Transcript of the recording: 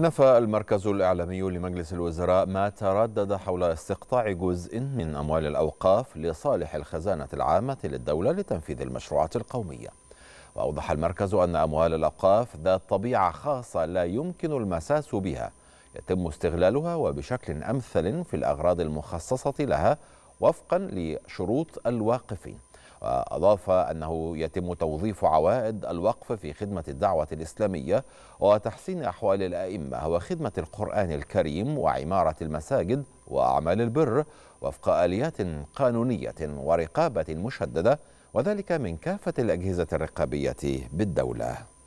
نفى المركز الإعلامي لمجلس الوزراء ما تردد حول استقطاع جزء من أموال الأوقاف لصالح الخزانة العامة للدولة لتنفيذ المشروعات القومية وأوضح المركز أن أموال الأوقاف ذات طبيعة خاصة لا يمكن المساس بها يتم استغلالها وبشكل أمثل في الأغراض المخصصة لها وفقا لشروط الواقفين وأضاف أنه يتم توظيف عوائد الوقف في خدمة الدعوة الإسلامية وتحسين أحوال الأئمة وخدمة القرآن الكريم وعمارة المساجد وأعمال البر وفق آليات قانونية ورقابة مشددة وذلك من كافة الأجهزة الرقابية بالدولة